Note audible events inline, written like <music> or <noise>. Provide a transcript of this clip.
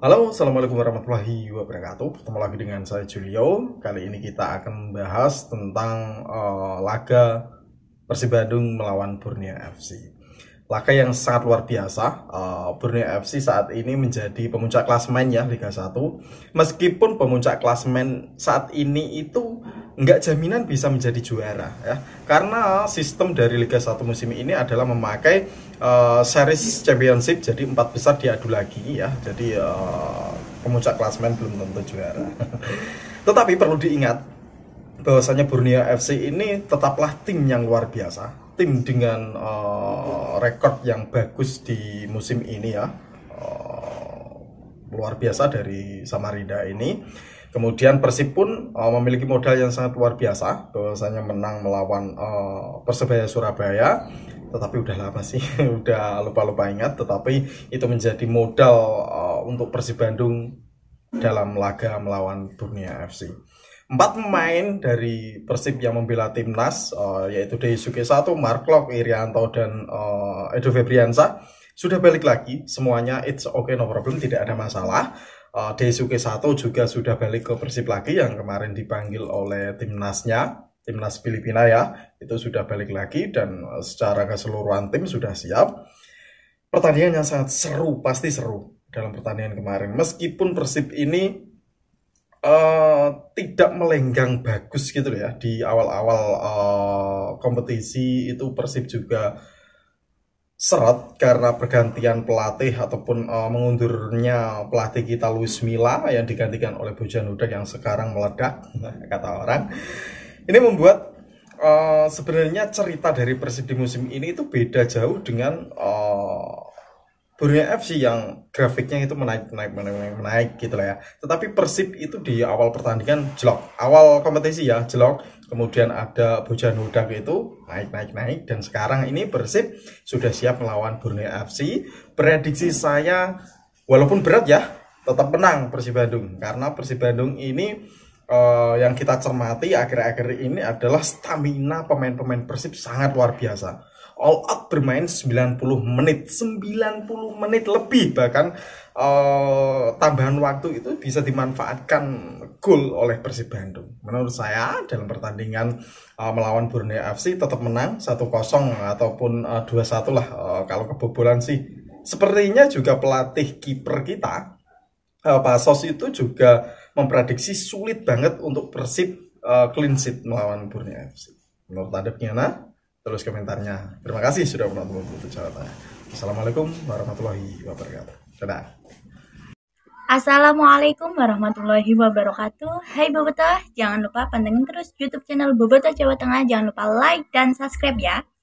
Halo, Assalamualaikum warahmatullahi wabarakatuh. Ketemu lagi dengan saya Julio. Kali ini kita akan membahas tentang uh, laga Persib Bandung melawan Borneo FC. Laga yang sangat luar biasa. Uh, Borneo FC saat ini menjadi pemuncak klasemen ya Liga 1. Meskipun pemuncak klasemen saat ini itu nggak jaminan bisa menjadi juara ya karena sistem dari Liga 1 musim ini adalah memakai uh, series championship jadi empat besar diadu lagi ya jadi uh, pemuncak klasmen belum tentu juara <laughs> tetapi perlu diingat bahwasanya Borneo FC ini tetaplah tim yang luar biasa tim dengan uh, eh, rekor yang bagus di musim ini ya uh, luar biasa dari Samarinda ini Kemudian Persib pun uh, memiliki modal yang sangat luar biasa, bahwasanya menang melawan uh, Persebaya Surabaya. Tetapi udah lama sih, <laughs> udah lupa-lupa ingat. Tetapi itu menjadi modal uh, untuk Persib Bandung dalam laga melawan dunia FC. Empat pemain dari Persib yang membela timnas, uh, yaitu Daisuke Sato, Mark Lok, Irianto, dan uh, Edo Febriansa, sudah balik lagi. Semuanya it's okay, no problem, tidak ada masalah uh, Daisuke Sato juga sudah balik ke Persib lagi yang kemarin dipanggil oleh timnasnya, timnas Filipina ya, itu sudah balik lagi dan eh, secara keseluruhan tim sudah siap. Pertandingan yang sangat seru, pasti seru dalam pertandingan kemarin. Meskipun Persib ini Uh, tidak melenggang bagus gitu ya di awal-awal uh, kompetisi itu Persib juga seret karena pergantian pelatih ataupun uh, mengundurnya pelatih kita Luis Milla yang digantikan oleh Bojan Hudak yang sekarang meledak <laughs> kata orang ini membuat uh, sebenarnya cerita dari Persib di musim ini itu beda jauh dengan uh, Borneo FC yang grafiknya itu menaik, menaik, menaik, menaik, menaik gitu lah ya. Tetapi Persib itu di awal pertandingan jelok, awal kompetisi ya jelok. Kemudian ada Bojan Hodak itu naik, naik, naik. Dan sekarang ini Persib sudah siap melawan Borneo FC. Prediksi saya walaupun berat ya, tetap menang Persib Bandung karena Persib Bandung ini uh, yang kita cermati akhir-akhir ini adalah stamina pemain-pemain Persib sangat luar biasa. All out bermain 90 menit, 90 menit lebih bahkan uh, tambahan waktu itu bisa dimanfaatkan gol oleh Persib Bandung. Menurut saya dalam pertandingan uh, melawan Borneo FC tetap menang 1-0 ataupun uh, 2-1 lah uh, kalau kebobolan sih. Sepertinya juga pelatih kiper kita uh, sos itu juga memprediksi sulit banget untuk Persib uh, clean sheet melawan Burnley FC. Menurut Anda gimana? terus komentarnya. Terima kasih sudah menonton video Jawabannya. Assalamualaikum warahmatullahi wabarakatuh. Dadah. Assalamualaikum warahmatullahi wabarakatuh Hai Bobotoh, jangan lupa pantengin terus YouTube channel Bobotoh Jawa Tengah Jangan lupa like dan subscribe ya